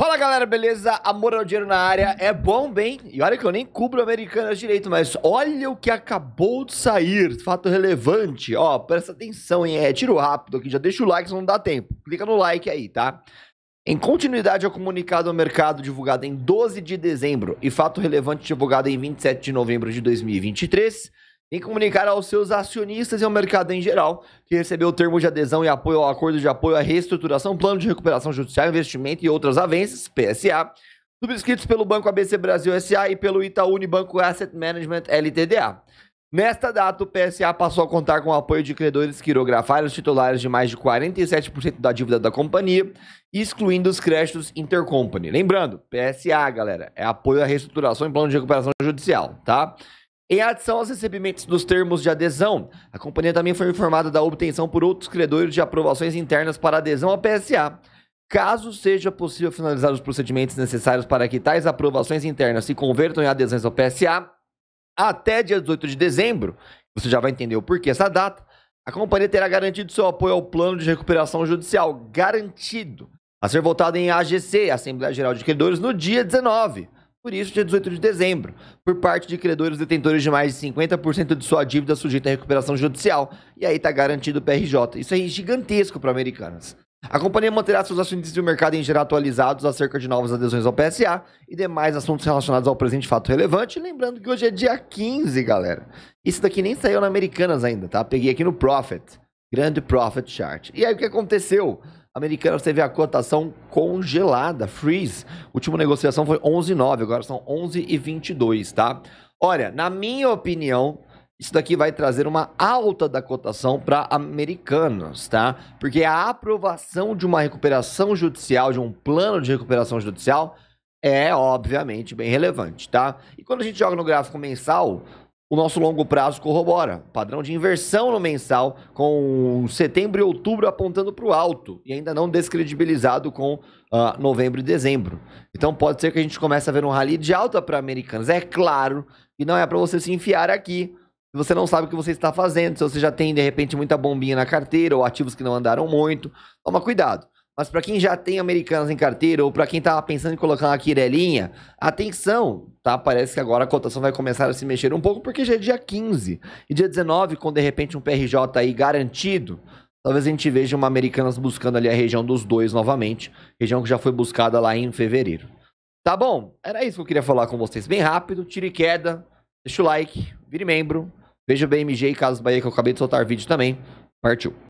Fala galera, beleza? Amor ao dinheiro na área é bom, bem? E olha que eu nem cubro americanas direito, mas olha o que acabou de sair. Fato relevante, ó, presta atenção, hein? É tiro rápido aqui, já deixa o like se não dá tempo. Clica no like aí, tá? Em continuidade ao comunicado ao mercado divulgado em 12 de dezembro e fato relevante divulgado em 27 de novembro de 2023 em comunicar aos seus acionistas e ao mercado em geral que recebeu o termo de adesão e apoio ao acordo de apoio à reestruturação, plano de recuperação judicial, investimento e outras avenças PSA, subscritos pelo Banco ABC Brasil SA e pelo Itaú Unibanco Asset Management LTDA. Nesta data, o PSA passou a contar com o apoio de credores quirografários titulares de mais de 47% da dívida da companhia, excluindo os créditos intercompany. Lembrando, PSA, galera, é apoio à reestruturação e plano de recuperação judicial, tá? Em adição aos recebimentos dos termos de adesão, a companhia também foi informada da obtenção por outros credores de aprovações internas para adesão à PSA. Caso seja possível finalizar os procedimentos necessários para que tais aprovações internas se convertam em adesões ao PSA, até dia 18 de dezembro, você já vai entender o porquê essa data, a companhia terá garantido seu apoio ao plano de recuperação judicial, garantido, a ser votado em AGC, Assembleia Geral de Credores, no dia 19. Por isso, dia 18 de dezembro, por parte de credores detentores de mais de 50% de sua dívida sujeita à recuperação judicial. E aí está garantido o PRJ. Isso aí é gigantesco para Americanas. A companhia manterá seus assuntos de mercado em geral atualizados acerca de novas adesões ao PSA e demais assuntos relacionados ao presente fato relevante. Lembrando que hoje é dia 15, galera. Isso daqui nem saiu na Americanas ainda, tá? Peguei aqui no Profit. Grande Profit Chart. E aí o que aconteceu? Americanas teve a cotação congelada, freeze. Última negociação foi 11,9, agora são 11,22, tá? Olha, na minha opinião, isso daqui vai trazer uma alta da cotação para americanos, tá? Porque a aprovação de uma recuperação judicial, de um plano de recuperação judicial, é obviamente bem relevante, tá? E quando a gente joga no gráfico mensal, o nosso longo prazo corrobora. Padrão de inversão no mensal, com setembro e outubro apontando para o alto, e ainda não descredibilizado com uh, novembro e dezembro. Então pode ser que a gente comece a ver um rally de alta para americanas. É claro, e não é para você se enfiar aqui. Se você não sabe o que você está fazendo, se você já tem, de repente, muita bombinha na carteira ou ativos que não andaram muito, toma cuidado. Mas para quem já tem Americanas em carteira ou para quem tava tá pensando em colocar uma quirelinha, atenção, tá? Parece que agora a cotação vai começar a se mexer um pouco porque já é dia 15 e dia 19, com de repente um PRJ aí garantido, talvez a gente veja uma Americanas buscando ali a região dos dois novamente, região que já foi buscada lá em fevereiro. Tá bom? Era isso que eu queria falar com vocês, bem rápido, tire queda, deixa o like, vire membro, veja o BMG e Casos Bahia que eu acabei de soltar vídeo também. Partiu.